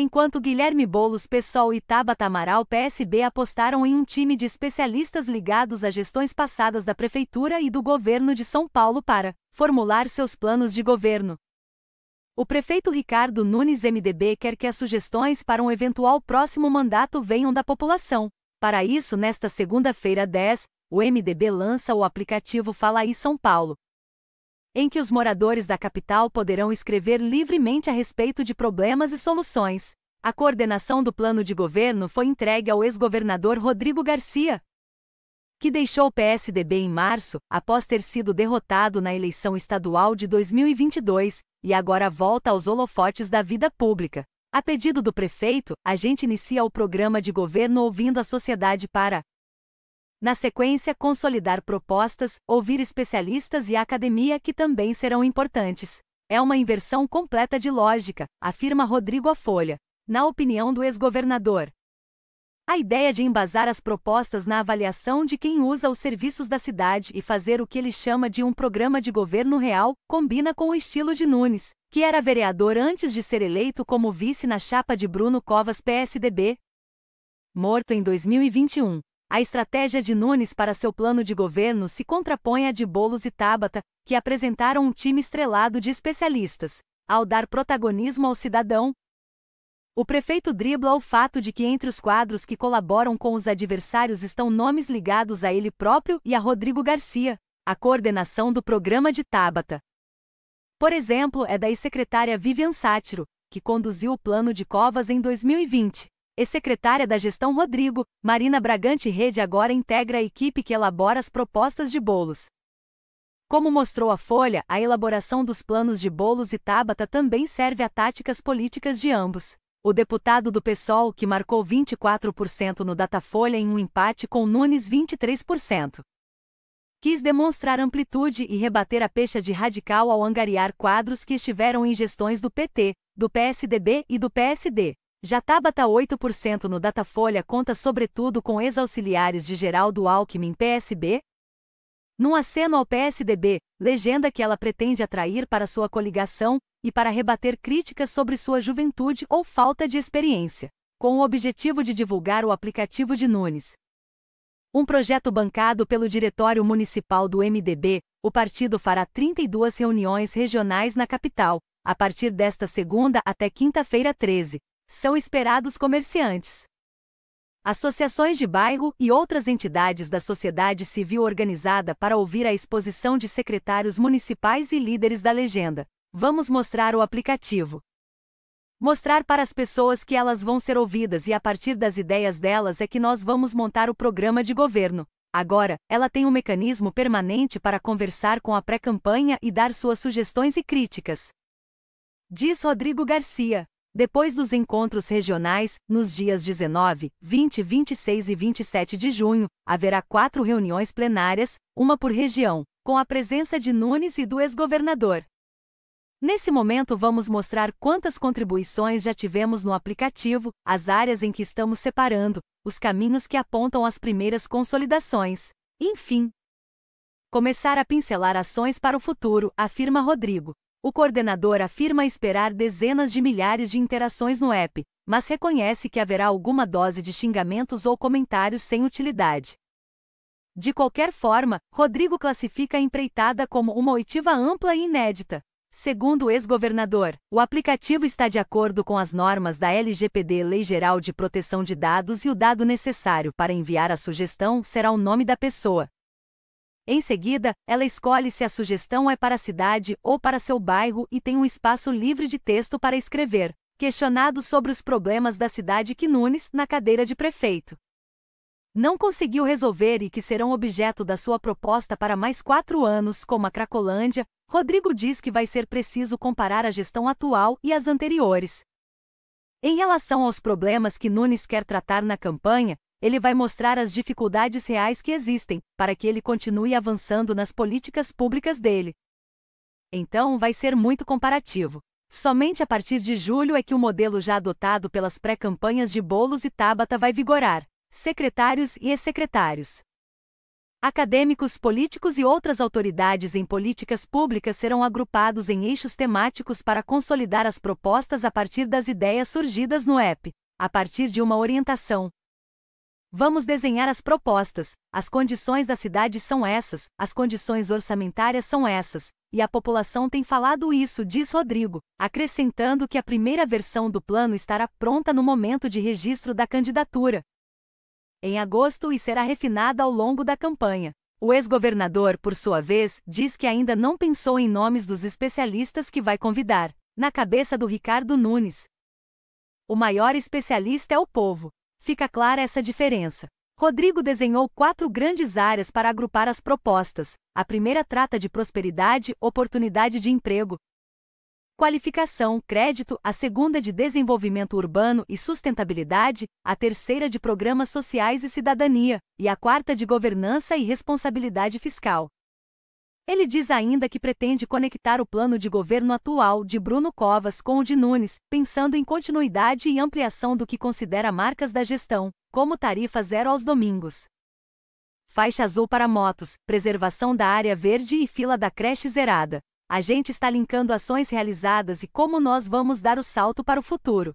Enquanto Guilherme Bolos pessoal e Tabata Amaral PSB apostaram em um time de especialistas ligados a gestões passadas da Prefeitura e do Governo de São Paulo para formular seus planos de governo. O prefeito Ricardo Nunes MDB quer que as sugestões para um eventual próximo mandato venham da população. Para isso, nesta segunda-feira 10, o MDB lança o aplicativo Fala aí São Paulo, em que os moradores da capital poderão escrever livremente a respeito de problemas e soluções. A coordenação do plano de governo foi entregue ao ex-governador Rodrigo Garcia, que deixou o PSDB em março, após ter sido derrotado na eleição estadual de 2022, e agora volta aos holofotes da vida pública. A pedido do prefeito, a gente inicia o programa de governo ouvindo a sociedade para na sequência, consolidar propostas, ouvir especialistas e academia que também serão importantes. É uma inversão completa de lógica, afirma Rodrigo Afolha, Folha, na opinião do ex-governador. A ideia de embasar as propostas na avaliação de quem usa os serviços da cidade e fazer o que ele chama de um programa de governo real combina com o estilo de Nunes, que era vereador antes de ser eleito como vice na chapa de Bruno Covas PSDB. Morto em 2021, a estratégia de Nunes para seu plano de governo se contrapõe à de Bolos e Tabata, que apresentaram um time estrelado de especialistas, ao dar protagonismo ao cidadão. O prefeito dribla o fato de que entre os quadros que colaboram com os adversários estão nomes ligados a ele próprio e a Rodrigo Garcia, a coordenação do programa de Tabata. Por exemplo, é da ex-secretária Vivian Sátiro, que conduziu o plano de Covas em 2020 ex-secretária da gestão Rodrigo, Marina Bragante Rede agora integra a equipe que elabora as propostas de bolos. Como mostrou a Folha, a elaboração dos planos de bolos e Tabata também serve a táticas políticas de ambos. O deputado do PSOL, que marcou 24% no Datafolha em um empate com Nunes 23%. Quis demonstrar amplitude e rebater a pecha de radical ao angariar quadros que estiveram em gestões do PT, do PSDB e do PSD. Já Tabata 8% no Datafolha conta sobretudo com ex-auxiliares de Geraldo Alckmin PSB? Num aceno ao PSDB, legenda que ela pretende atrair para sua coligação e para rebater críticas sobre sua juventude ou falta de experiência, com o objetivo de divulgar o aplicativo de Nunes. Um projeto bancado pelo Diretório Municipal do MDB, o partido fará 32 reuniões regionais na capital, a partir desta segunda até quinta-feira 13 são esperados comerciantes. Associações de bairro e outras entidades da sociedade civil organizada para ouvir a exposição de secretários municipais e líderes da legenda. Vamos mostrar o aplicativo. Mostrar para as pessoas que elas vão ser ouvidas e a partir das ideias delas é que nós vamos montar o programa de governo. Agora, ela tem um mecanismo permanente para conversar com a pré-campanha e dar suas sugestões e críticas. Diz Rodrigo Garcia. Depois dos encontros regionais, nos dias 19, 20, 26 e 27 de junho, haverá quatro reuniões plenárias, uma por região, com a presença de Nunes e do ex-governador. Nesse momento, vamos mostrar quantas contribuições já tivemos no aplicativo, as áreas em que estamos separando, os caminhos que apontam as primeiras consolidações. Enfim, começar a pincelar ações para o futuro, afirma Rodrigo, o coordenador afirma esperar dezenas de milhares de interações no app, mas reconhece que haverá alguma dose de xingamentos ou comentários sem utilidade. De qualquer forma, Rodrigo classifica a empreitada como uma oitiva ampla e inédita. Segundo o ex-governador, o aplicativo está de acordo com as normas da LGPD Lei Geral de Proteção de Dados e o dado necessário para enviar a sugestão será o nome da pessoa, em seguida, ela escolhe se a sugestão é para a cidade ou para seu bairro e tem um espaço livre de texto para escrever. Questionado sobre os problemas da cidade que Nunes, na cadeira de prefeito, não conseguiu resolver e que serão objeto da sua proposta para mais quatro anos, como a Cracolândia, Rodrigo diz que vai ser preciso comparar a gestão atual e as anteriores. Em relação aos problemas que Nunes quer tratar na campanha, ele vai mostrar as dificuldades reais que existem, para que ele continue avançando nas políticas públicas dele. Então vai ser muito comparativo. Somente a partir de julho é que o modelo já adotado pelas pré-campanhas de Bolos e Tabata vai vigorar. Secretários e ex-secretários. Acadêmicos, políticos e outras autoridades em políticas públicas serão agrupados em eixos temáticos para consolidar as propostas a partir das ideias surgidas no EP, a partir de uma orientação, Vamos desenhar as propostas, as condições da cidade são essas, as condições orçamentárias são essas, e a população tem falado isso, diz Rodrigo, acrescentando que a primeira versão do plano estará pronta no momento de registro da candidatura. Em agosto e será refinada ao longo da campanha. O ex-governador, por sua vez, diz que ainda não pensou em nomes dos especialistas que vai convidar. Na cabeça do Ricardo Nunes, o maior especialista é o povo. Fica clara essa diferença. Rodrigo desenhou quatro grandes áreas para agrupar as propostas. A primeira trata de prosperidade, oportunidade de emprego, qualificação, crédito, a segunda de desenvolvimento urbano e sustentabilidade, a terceira de programas sociais e cidadania, e a quarta de governança e responsabilidade fiscal. Ele diz ainda que pretende conectar o plano de governo atual de Bruno Covas com o de Nunes, pensando em continuidade e ampliação do que considera marcas da gestão, como tarifa zero aos domingos. Faixa azul para motos, preservação da área verde e fila da creche zerada. A gente está linkando ações realizadas e como nós vamos dar o salto para o futuro.